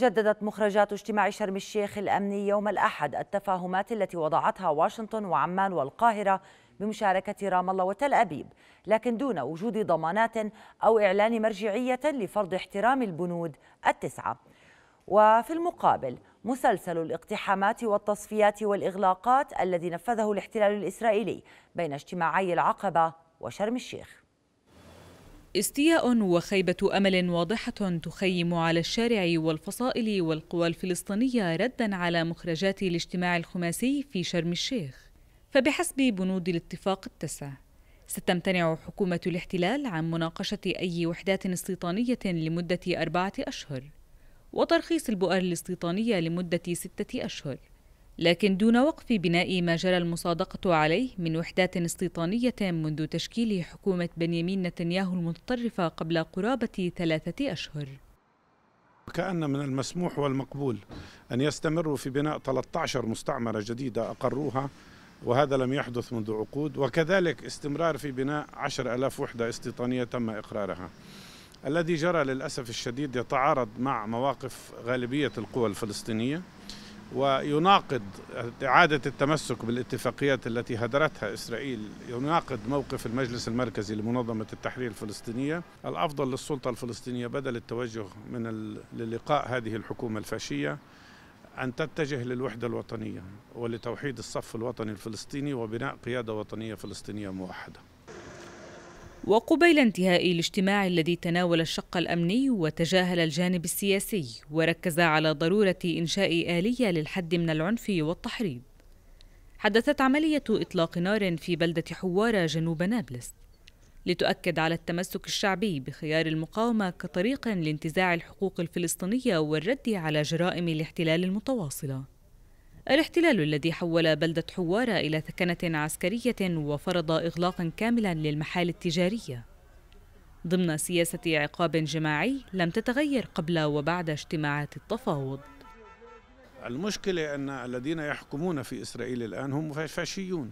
جددت مخرجات اجتماع شرم الشيخ الأمني يوم الأحد التفاهمات التي وضعتها واشنطن وعمان والقاهرة بمشاركة رام الله وتل أبيب لكن دون وجود ضمانات أو إعلان مرجعية لفرض احترام البنود التسعة وفي المقابل مسلسل الاقتحامات والتصفيات والإغلاقات الذي نفذه الاحتلال الإسرائيلي بين اجتماعي العقبة وشرم الشيخ استياء وخيبة أمل واضحة تخيم على الشارع والفصائل والقوى الفلسطينية ردا على مخرجات الاجتماع الخماسي في شرم الشيخ فبحسب بنود الاتفاق التسع ستمتنع حكومة الاحتلال عن مناقشة أي وحدات استيطانية لمدة أربعة أشهر وترخيص البؤر الاستيطانية لمدة ستة أشهر لكن دون وقف بناء ما جرى المصادقة عليه من وحدات استيطانية منذ تشكيل حكومة بنيامين نتنياهو المتطرفة قبل قرابة ثلاثة أشهر كأن من المسموح والمقبول أن يستمروا في بناء 13 مستعمرة جديدة أقروها وهذا لم يحدث منذ عقود وكذلك استمرار في بناء 10,000 وحدة استيطانية تم إقرارها الذي جرى للأسف الشديد يتعارض مع مواقف غالبية القوى الفلسطينية ويناقض إعادة التمسك بالاتفاقيات التي هدرتها إسرائيل يناقض موقف المجلس المركزي لمنظمة التحرير الفلسطينية الأفضل للسلطة الفلسطينية بدل التوجه من للقاء هذه الحكومة الفاشية أن تتجه للوحدة الوطنية ولتوحيد الصف الوطني الفلسطيني وبناء قيادة وطنية فلسطينية موحدة وقبيل انتهاء الاجتماع الذي تناول الشق الامني وتجاهل الجانب السياسي وركز على ضروره انشاء اليه للحد من العنف والتحريض حدثت عمليه اطلاق نار في بلده حواره جنوب نابلس لتؤكد على التمسك الشعبي بخيار المقاومه كطريق لانتزاع الحقوق الفلسطينيه والرد على جرائم الاحتلال المتواصله الاحتلال الذي حول بلدة حوارة إلى ثكنة عسكرية وفرض إغلاقا كاملا للمحال التجارية ضمن سياسة عقاب جماعي لم تتغير قبل وبعد اجتماعات التفاوض المشكلة أن الذين يحكمون في إسرائيل الآن هم فاشيون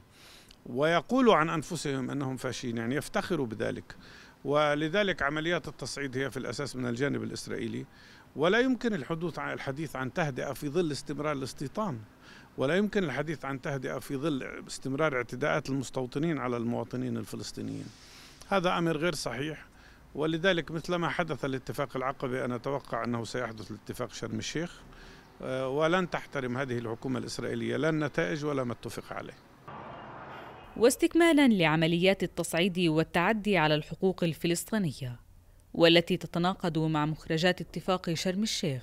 ويقولوا عن أنفسهم أنهم فاشيين يعني يفتخروا بذلك ولذلك عمليات التصعيد هي في الأساس من الجانب الإسرائيلي ولا يمكن الحدوث عن الحديث عن تهدئة في ظل استمرار الاستيطان ولا يمكن الحديث عن تهدئة في ظل استمرار اعتداءات المستوطنين على المواطنين الفلسطينيين هذا أمر غير صحيح ولذلك مثلما حدث الاتفاق العقبي أنا أتوقع أنه سيحدث الاتفاق شرم الشيخ آه، ولن تحترم هذه الحكومة الإسرائيلية لا النتائج ولا ما اتفق عليه واستكمالا لعمليات التصعيد والتعدي على الحقوق الفلسطينيه والتي تتناقض مع مخرجات اتفاق شرم الشيخ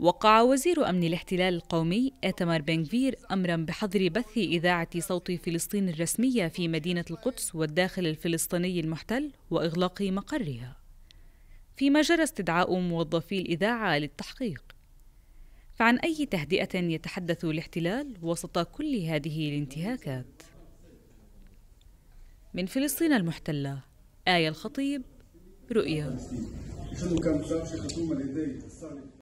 وقع وزير أمن الاحتلال القومي إيتمار بنغفير أمرا بحظر بث إذاعة صوت فلسطين الرسمية في مدينة القدس والداخل الفلسطيني المحتل وإغلاق مقرها فيما جرى استدعاء موظفي الإذاعة للتحقيق فعن أي تهدئة يتحدث الاحتلال وسط كل هذه الانتهاكات من فلسطين المحتلة آية الخطيب رؤيا